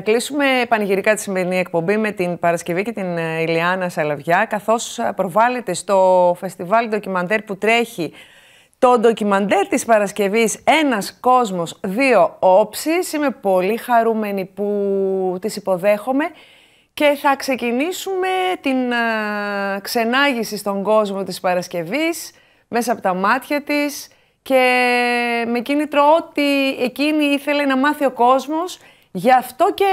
Θα κλείσουμε πανηγυρικά τη σημερινή εκπομπή με την Παρασκευή και την ε, Ηλιάνα Σαλαβιά, καθώς ε, προβάλλεται στο φεστιβάλ ντοκιμαντέρ που τρέχει το ντοκιμαντέρ της Παρασκευής «Ένας κόσμος, δύο όψεις». Είμαι πολύ χαρούμενη που τις υποδέχομαι και θα ξεκινήσουμε την ε, ξενάγηση στον κόσμο της Παρασκευής μέσα από τα μάτια της και με κίνητρο ότι εκείνη ήθελε να μάθει ο κόσμος Γι' αυτό και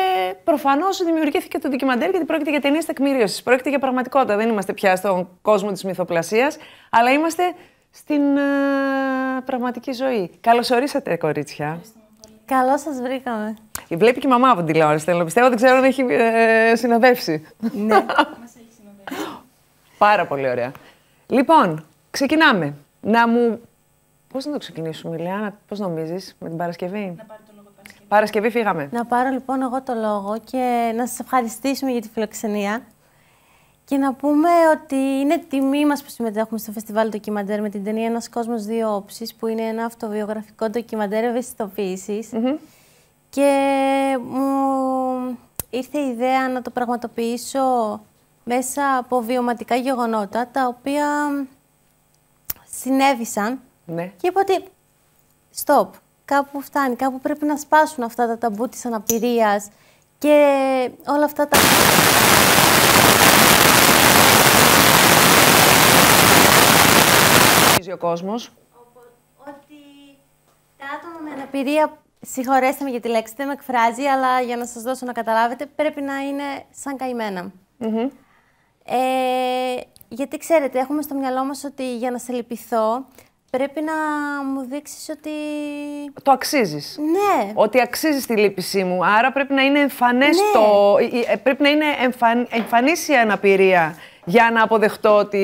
προφανώς δημιουργήθηκε το ντοκιμαντέρ, γιατί πρόκειται για ταινίες τεκμηρίωσης. Πρόκειται για πραγματικότητα. Δεν είμαστε πια στον κόσμο της μυθοπλασίας, αλλά είμαστε στην α, ε, πραγματική ζωή. Καλώς ορίσατε, κορίτσια. Καλώς σας βρήκαμε. Βλέπει και η μαμά από την τηλεόραση. Θέλω πιστεύω, δεν ξέρω αν έχει ε, συνοδεύσει. Ναι, μα έχει συνοδεύσει. Πάρα πολύ ωραία. Λοιπόν, ξεκινάμε. Να μου. Πώς να το ξεκινήσουμε, Λιάννα, πώς νομίζεις, με την Παρασκευή. Να πάρει Παρασκευή φύγαμε. Να πάρω λοιπόν εγώ το λόγο και να σας ευχαριστήσουμε για τη φιλοξενία. Και να πούμε ότι είναι τιμή μας που συμμετέχουμε στο φεστιβάλ ντοκιμαντέρ με την ταινία «Ένας κόσμος δύο όψεις» που είναι ένα αυτοβιογραφικό ντοκιμαντέρ ευαισθητοποίησης. Και μου ήρθε η ιδέα να το πραγματοποιήσω μέσα από βιωματικά γεγονότα τα οποία συνέβησαν ναι. και είπα ότι stop κάπου φτάνει, κάπου πρέπει να σπάσουν αυτά τα ταμπού της αναπηρίας και όλα αυτά τα... Ο κόσμος. Ότι τα άτομα με αναπηρία, συγχωρέστε με για τη λέξη, δεν με εκφράζει, αλλά για να σας δώσω να καταλάβετε, πρέπει να είναι σαν καημένα. Mm γιατί ξέρετε, έχουμε στο μυαλό μας ότι για να σε λυπηθώ πρέπει να μου δείξεις ότι. Το αξίζεις. Ναι. Ότι αξίζεις τη λύπησή μου. Άρα πρέπει να είναι εμφανές ναι. Ε, ε, ε, πρέπει να είναι εμφαν... εμφανής η αναπηρία για να αποδεχτώ ότι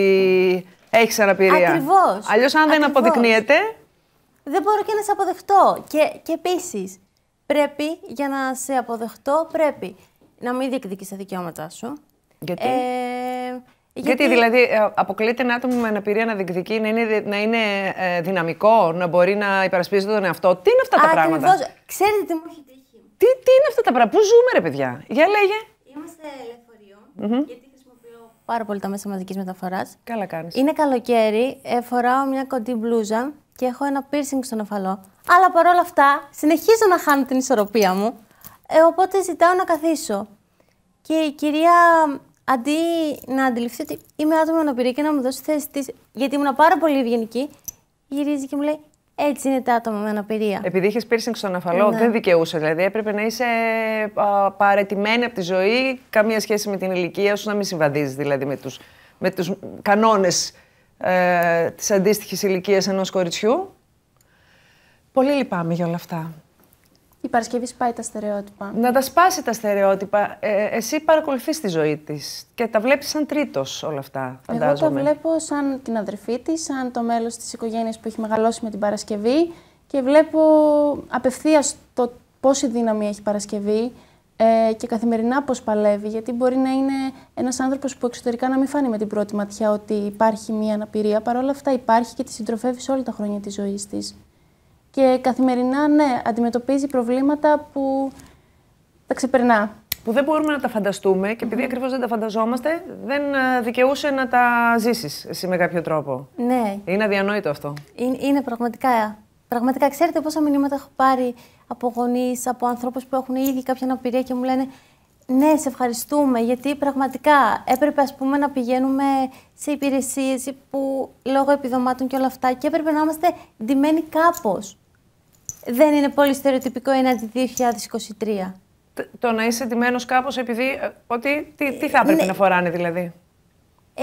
έχεις αναπηρία. Ακριβώς. Αλλιώς, αν δεν Ακριβώς. αποδεικνύεται. Δεν μπορώ και να σε αποδεχτώ. Και, και επίσης, πρέπει για να σε αποδεχτώ, πρέπει να μην διεκδικείς τα δικαιώματά σου. Γιατί? Γιατί, δηλαδή ε, αποκλείται ένα άτομο με αναπηρία να διεκδικεί, να είναι, να είναι ε, δυναμικό, να μπορεί να υπερασπίζεται τον εαυτό. Τι είναι αυτά τα Α, πράγματα. Ξέρετε τι μου έχει τύχει. Τι, τι είναι αυτά τα πράγματα. Πού ζούμε, ρε παιδιά. Για λέγε. Είμαστε Γιατί χρησιμοποιώ πάρα πολύ τα μέσα μαζικής μεταφοράς. Καλά κάνεις. Είναι καλοκαίρι, ε, φοράω μια κοντή μπλούζα και έχω ένα piercing στον αφαλό. Αλλά παρόλα αυτά συνεχίζω να χάνω την ισορροπία μου. Ε, οπότε ζητάω να καθίσω. Και η κυρία αντί να αντιληφθεί ότι είμαι άτομο αναπηρία και να μου δώσει θέση της, γιατί ήμουν πάρα πολύ ευγενική, γυρίζει και μου λέει έτσι είναι τα άτομα με αναπηρία. Επειδή είχες piercing στον αφαλό, ναι. δεν δικαιούσε. Δηλαδή έπρεπε να είσαι παρετημένη από τη ζωή, καμία σχέση με την ηλικία σου, να μην συμβαδίζεις δηλαδή με τους με τους κανόνες ε, της αντίστοιχης ηλικίας ενός κοριτσιού. Πολύ λυπάμαι για όλα αυτά. Η Παρασκευή σπάει τα στερεότυπα. Να τα σπάσει τα στερεότυπα. Ε, εσύ παρακολουθείς τη ζωή της και τα βλέπεις σαν τρίτος όλα αυτά, φαντάζομαι. Εγώ τα βλέπω σαν την αδερφή της, σαν το μέλος της οικογένειας που έχει μεγαλώσει με την Παρασκευή και βλέπω απευθείας το πόση δύναμη έχει η Παρασκευή ε, και καθημερινά πώς παλεύει. Γιατί μπορεί να είναι ένας άνθρωπος που εξωτερικά να μην φάνει με την πρώτη ματιά ότι υπάρχει μία αναπηρία. Παρ' όλα αυτά υπάρχει και τη συντροφεύεις όλα τα χρόνια της ζωής της και καθημερινά, ναι, αντιμετωπίζει προβλήματα που τα ξεπερνά. Που δεν μπορούμε να τα φανταστούμε και επειδή mm -hmm. ακριβώς δεν τα φανταζόμαστε, δεν ε, δικαιούσε να τα ζήσεις εσύ με κάποιο τρόπο. Ναι. Είναι αδιανόητο αυτό. Είναι, είναι πραγματικά. Πραγματικά, ξέρετε πόσα μηνύματα έχω πάρει από γονείς, από ανθρώπους που έχουν ήδη κάποια αναπηρία και μου λένε ναι, σε ευχαριστούμε, γιατί πραγματικά έπρεπε ας πούμε, να πηγαίνουμε σε υπηρεσίες που λόγω επιδομάτων και όλα αυτά και έπρεπε να είμαστε ντυμένοι κάπως δεν είναι πολύ στερεοτυπικό έναντι 2023. Το να είσαι εντυμένο κάπως επειδή. Ε, ότι, τι, τι θα έπρεπε ε, ναι. να φοράνε δηλαδή. Ε,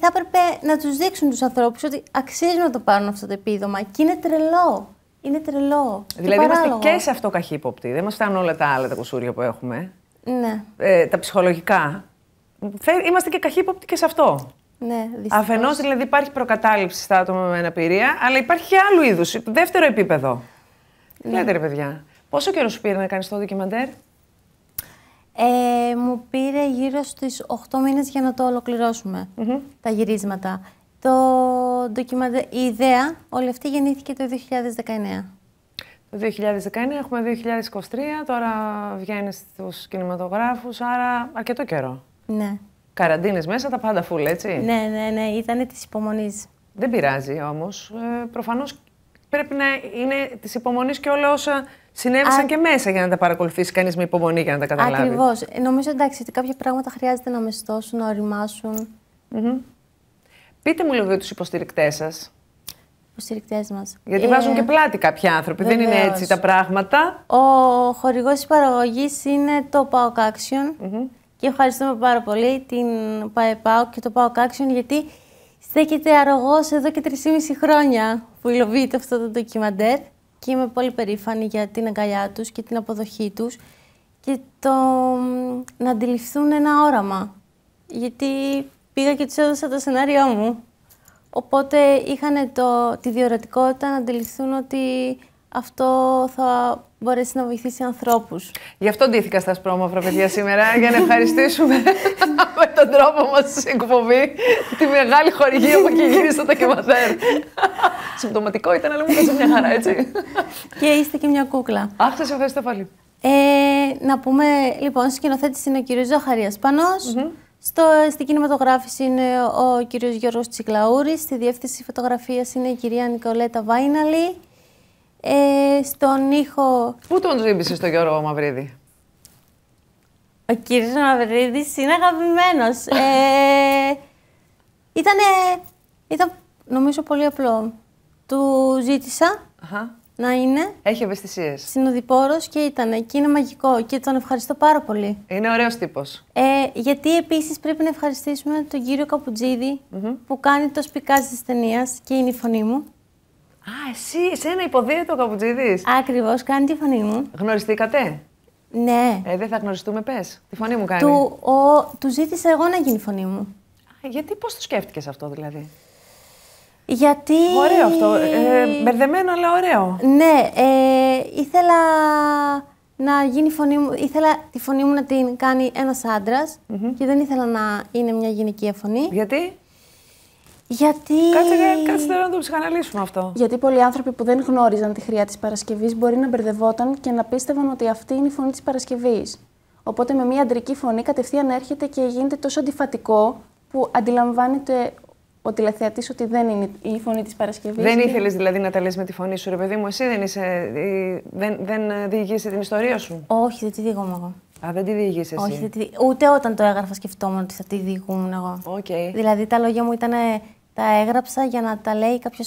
θα έπρεπε να τους δείξουν τους ανθρώπους ότι αξίζει να το πάρουν αυτό το επίδομα. Και είναι τρελό. Είναι τρελό. Δηλαδή είμαστε και σε αυτό καχύποπτοι. Δεν μας φτάνουν όλα τα άλλα τα κουσούρια που έχουμε. Ναι. Ε, τα ψυχολογικά. Είμαστε και καχύποπτοι και σε αυτό. Ναι, Αφενός δηλαδή υπάρχει προκατάληψη στα άτομα με αναπηρία, αλλά υπάρχει και άλλου είδους, δεύτερο επίπεδο. Ναι. Λέτε ρε παιδιά, πόσο καιρό σου πήρε να κάνεις το ντοκιμαντέρ? Ε, μου πήρε γύρω στις 8 μήνες για να το ολοκληρωσουμε τα γυρίσματα. Το ντοκιμαντέρ, η ιδέα όλη αυτή γεννήθηκε το 2019. Το 2019, έχουμε 2023, τώρα βγαίνεις στους κινηματογράφους, άρα αρκετό καιρό. Ναι. Καραντίνες μέσα, τα πάντα φουλ, έτσι. Ναι, ναι, ναι, ήταν της υπομονής. Δεν πειράζει όμως. Ε, προφανώς πρέπει να είναι της υπομονής και όλα όσα συνέβησαν Α... και μέσα για να τα παρακολουθήσει κανείς με υπομονή για να τα καταλάβει. Ακριβώς. Ε, νομίζω εντάξει ότι κάποια πράγματα χρειάζεται να μεστώσουν, να οριμάσουν. Mm-hmm. Πείτε μου λίγο για τους υποστηρικτές σας. Υποστηρικτές μας. Γιατί ε... βάζουν και πλάτη κάποιοι άνθρωποι. Βεβαίως. Δεν είναι έτσι τα πράγματα. Ο χορηγός της παραγωγής είναι το Pauk Action. Mm-hmm. Και ευχαριστούμε πάρα πολύ την ΠαΕΠΑΟΚ και το Pauk Action γιατί Στέκεται αρρωγός εδώ και 3,5 χρόνια που υλοποιείται αυτό το ντοκιμαντέρ και είμαι πολύ περήφανη για την αγκαλιά τους και την αποδοχή τους και το να αντιληφθούν ένα όραμα. Γιατί πήγα και τους έδωσα το σενάριό μου. Οπότε είχαν το, τη διορατικότητα να αντιληφθούν ότι αυτό θα μπορέσει να βοηθήσει ανθρώπους. Γι' αυτό ντύθηκα στα σπρώμαυρα, παιδιά, σήμερα, για να ευχαριστήσουμε τον τρόπο μας εκπομπή, τη μεγάλη χορηγία που έχει γυρίσει στο Συμπτωματικό ήταν, αλλά μου έκανε μια χαρά, έτσι. και είστε και μια κούκλα. Αχ, σα ευχαριστώ πολύ. Ε, να πούμε, λοιπόν, σκηνοθέτης είναι ο κύριος Ζαχαρίας στο, στην κινηματογράφηση είναι ο κύριος Γιώργος Τσικλαούρης, στη διεύθυνση φωτογραφίας είναι η κυρία Νικολέτα Βάιναλη, ε, στον ήχο... Πού τον ζήμπησε στο Γιώργο Μαυρίδη? Ο κύριος Μαυρίδης είναι αγαπημένος. ε, ήτανε, ήταν νομίζω πολύ απλό. Του ζήτησα να είναι. Έχει ευαισθησίες. Συνοδοιπόρος και ήταν. Και είναι μαγικό. Και τον ευχαριστώ πάρα πολύ. Είναι ωραίος τύπος. Ε, γιατί επίσης πρέπει να ευχαριστήσουμε τον κύριο Καπουτζίδη που κάνει το σπικάζ της ταινίας και είναι η φωνή μου. Α, εσύ, εσένα υποδίεται ο Καπουτζίδης. Ακριβώς, κάνει τη φωνή μου. Γνωριστήκατε. Ναι. Ε, δεν θα γνωριστούμε, πες. Τη φωνή μου κάνει. Του, ο, του ζήτησα εγώ να γίνει φωνή μου. γιατί, πώς το σκέφτηκες αυτό, δηλαδή. Γιατί. Ωραίο αυτό. Ε, μπερδεμένο, αλλά ωραίο. Ναι. Ε, ήθελα να γίνει φωνή μου. Ήθελα τη φωνή μου να την κάνει ένας και δεν ήθελα να είναι μια γυναικεία φωνή. Γιατί? Γιατί. Κάτσε, τώρα να το ψυχαναλύσουμε αυτό. Γιατί πολλοί άνθρωποι που δεν γνώριζαν τη χρειά της Παρασκευής μπορεί να μπερδευόταν και να πίστευαν ότι αυτή είναι η φωνή της Παρασκευής. Οπότε με μια αντρική φωνή κατευθείαν έρχεται και γίνεται τόσο αντιφατικό που αντιλαμβάνεται ο τηλεθεατής ότι δεν είναι η φωνή της Παρασκευής. Δεν ήθελες δηλαδή να τα λες με τη φωνή σου, ρε παιδί μου, εσύ δεν, είσαι, δεν, δεν διηγήσει την ιστορία σου. Όχι, δεν τη διηγούμαι εγώ. Α, δεν τη διηγήσει εσύ. Όχι, δεν ούτε όταν το έγραφα σκεφτόμουν ότι θα τη διηγούμουν εγώ. Okay. Δηλαδή τα λόγια μου ήταν τα έγραψα για να τα λέει κάποιος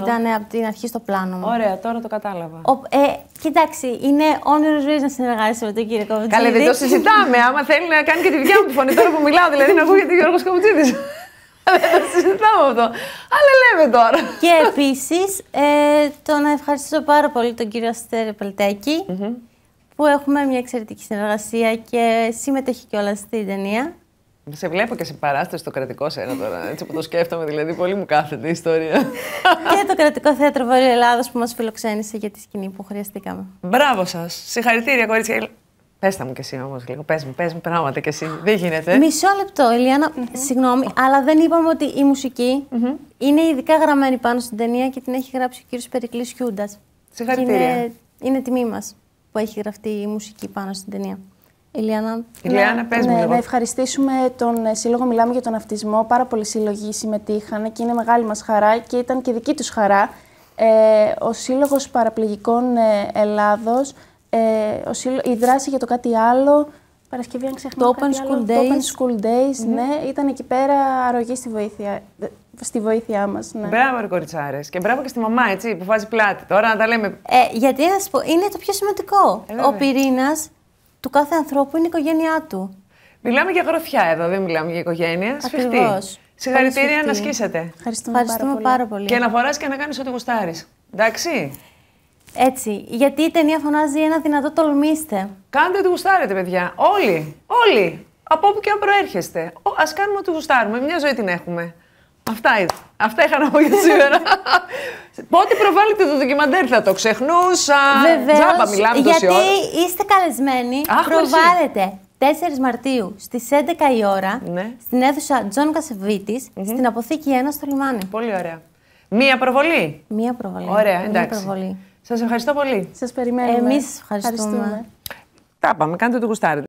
Ήταν από την αρχή στο πλάνο μου. Ωραία, τώρα το κατάλαβα. Ο, ε, κοιτάξει, είναι όνειρος ζωής να συνεργάζεσαι με τον κύριο Κοβουτσίδη. Καλά, δεν το συζητάμε. Άμα θέλει να κάνει και τη δικιά μου τη φωνή τώρα που μιλάω, δηλαδή να ακούγεται ο Γιώργο Κοβουτσίδη. δεν το συζητάμε αυτό. Αλλά λέμε τώρα. Και επίσης, ε, το να ευχαριστήσω πάρα πολύ τον κυριο αστερε Αστέρη Πελτέκη, mm-hmm. που έχουμε μια εξαιρετική συνεργασία και συμμετέχει κιόλας στην ταινία. Σε βλέπω και σε παράσταση στο κρατικό σένα τώρα. Έτσι που το σκέφτομαι, δηλαδή πολύ μου κάθεται η ιστορία. και το κρατικό θέατρο Βόρειο Ελλάδος που μας φιλοξένησε για τη σκηνή που χρειαστήκαμε. Μπράβο σας, Συγχαρητήρια, κορίτσια. Πες τα μου κι εσύ όμως λίγο. Πες μου, πες μου πράγματα κι εσύ. Δεν γίνεται. Μισό λεπτό, Ελιάνα. Συγγνώμη, αλλά δεν είπαμε ότι η μουσική mm είναι ειδικά γραμμένη πάνω στην ταινία και την έχει γράψει ο κύριος Περικλής Χιούντας. Συγχαρητήρια. είναι, είναι τιμή μας που έχει γραφτεί η μουσική πάνω στην ταινία. Ηλιάνα, Ηλιάνα πες ναι, μου λίγο. Να ευχαριστήσουμε τον ε, Σύλλογο Μιλάμε για τον Αυτισμό. Πάρα πολλοί σύλλογοι συμμετείχαν και είναι μεγάλη μας χαρά και ήταν και δική τους χαρά. Ε, ο Σύλλογος Παραπληγικών ε, Ελλάδος, ε, ο η δράση για το κάτι άλλο, Παρασκευή, αν ξεχνάω το open school Days. ναι, ήταν εκεί πέρα αρρωγή στη βοήθεια, στη βοήθειά μας. Ναι. Μπράβο, κοριτσάρες. Και μπράβο και στη μαμά, έτσι, που βάζει πλάτη. Τώρα να τα λέμε. Ε, γιατί να σου πω, είναι το πιο σημαντικό. Ε, ο πυρήνας του κάθε ανθρώπου είναι η οικογένειά του. Μιλάμε για γροφιά εδώ, δεν μιλάμε για οικογένεια. Ακριβώς. Συγχαρητήρια να σκίσετε. Ευχαριστούμε, πάρα, πάρα, πολύ. Και να φοράς και να κάνεις ό,τι γουστάρεις. Εντάξει. Έτσι. Γιατί η ταινία φωνάζει ένα δυνατό τολμήστε. Κάντε ό,τι γουστάρετε, παιδιά. Όλοι. Όλοι. Από όπου και αν προέρχεστε. Ας κάνουμε ό,τι γουστάρουμε. Μια ζωή την έχουμε. Αυτά Αυτά είχα να πω για σήμερα. Πότε προβάλλετε το ντοκιμαντέρ, θα το ξεχνούσα. Βεβαίως, Τζάμπα μιλάμε γιατί ώρα. είστε καλεσμένοι. Αχ, προβάλλετε 4 Μαρτίου στις 11 η ώρα ναι. στην αίθουσα Τζον κασεβιτη στην αποθήκη 1 στο λιμάνι. Πολύ ωραία. Μία προβολή. Μία προβολή. Ωραία, εντάξει. Μία προβολή. Σας ευχαριστώ πολύ. Σας περιμένουμε. Εμείς ευχαριστούμε. ευχαριστούμε. Τα πάμε, κάντε το γουστάρι.